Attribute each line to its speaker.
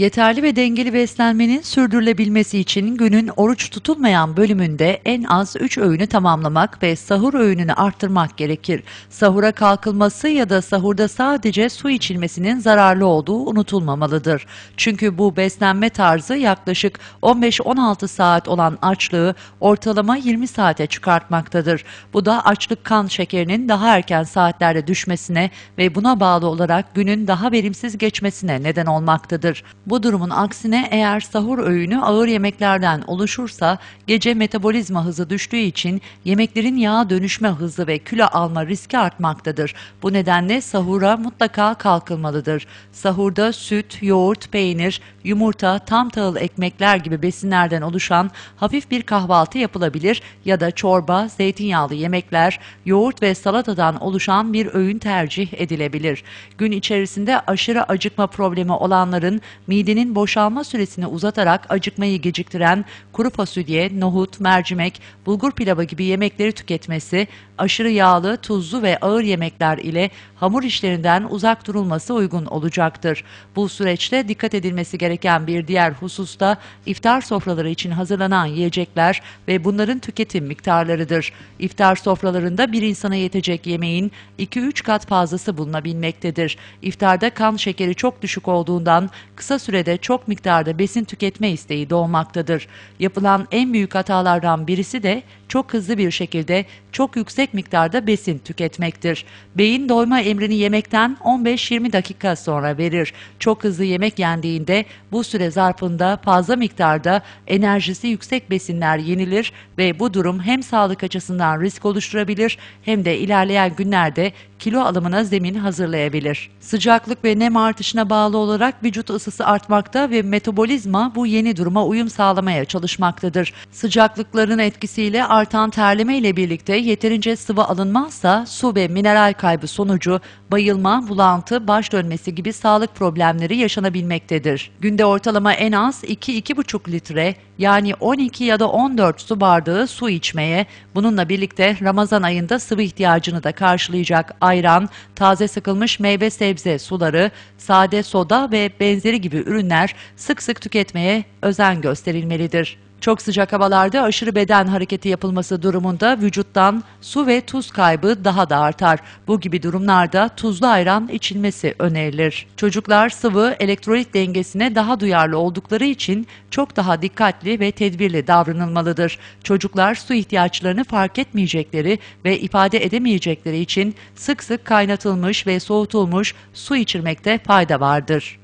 Speaker 1: Yeterli ve dengeli beslenmenin sürdürülebilmesi için günün oruç tutulmayan bölümünde en az 3 öğünü tamamlamak ve sahur öğününü arttırmak gerekir. Sahura kalkılması ya da sahurda sadece su içilmesinin zararlı olduğu unutulmamalıdır. Çünkü bu beslenme tarzı yaklaşık 15-16 saat olan açlığı ortalama 20 saate çıkartmaktadır. Bu da açlık kan şekerinin daha erken saatlerde düşmesine ve buna bağlı olarak günün daha verimsiz geçmesine neden olmaktadır. Bu durumun aksine eğer sahur öğünü ağır yemeklerden oluşursa gece metabolizma hızı düştüğü için yemeklerin yağ dönüşme hızı ve kilo alma riski artmaktadır. Bu nedenle sahura mutlaka kalkılmalıdır. Sahurda süt, yoğurt, peynir, yumurta, tam tahıl ekmekler gibi besinlerden oluşan hafif bir kahvaltı yapılabilir ya da çorba, zeytinyağlı yemekler, yoğurt ve salatadan oluşan bir öğün tercih edilebilir. Gün içerisinde aşırı acıkma problemi olanların midenin boşalma süresini uzatarak acıkmayı geciktiren kuru fasulye, nohut, mercimek, bulgur pilava gibi yemekleri tüketmesi, aşırı yağlı, tuzlu ve ağır yemekler ile hamur işlerinden uzak durulması uygun olacaktır. Bu süreçte dikkat edilmesi gereken bir diğer husus da iftar sofraları için hazırlanan yiyecekler ve bunların tüketim miktarlarıdır. İftar sofralarında bir insana yetecek yemeğin 2-3 kat fazlası bulunabilmektedir. İftarda kan şekeri çok düşük olduğundan kısa sürede çok miktarda besin tüketme isteği doğmaktadır. Yapılan en büyük hatalardan birisi de çok hızlı bir şekilde çok yüksek miktarda besin tüketmektir. Beyin doyma emrini yemekten 15-20 dakika sonra verir. Çok hızlı yemek yendiğinde bu süre zarfında fazla miktarda enerjisi yüksek besinler yenilir ve bu durum hem sağlık açısından risk oluşturabilir hem de ilerleyen günlerde kilo alımına zemin hazırlayabilir. Sıcaklık ve nem artışına bağlı olarak vücut ısısı artmakta ve metabolizma bu yeni duruma uyum sağlamaya çalışmaktadır. Sıcaklıkların etkisiyle artan terleme ile birlikte yeterince sıvı alınmazsa su ve mineral kaybı sonucu bayılma, bulantı, baş dönmesi gibi sağlık problemleri yaşanabilmektedir. Günde ortalama en az 2-2,5 litre yani 12 ya da 14 su bardağı su içmeye, bununla birlikte Ramazan ayında sıvı ihtiyacını da karşılayacak ayran, taze sıkılmış meyve sebze suları, sade soda ve benzeri gibi ürünler sık sık tüketmeye özen gösterilmelidir. Çok sıcak havalarda aşırı beden hareketi yapılması durumunda vücuttan su ve tuz kaybı daha da artar. Bu gibi durumlarda tuzlu ayran içilmesi önerilir. Çocuklar sıvı elektrolit dengesine daha duyarlı oldukları için çok daha dikkatli ve tedbirli davranılmalıdır. Çocuklar su ihtiyaçlarını fark etmeyecekleri ve ifade edemeyecekleri için sık sık kaynatılmış ve soğutulmuş su içirmekte fayda vardır.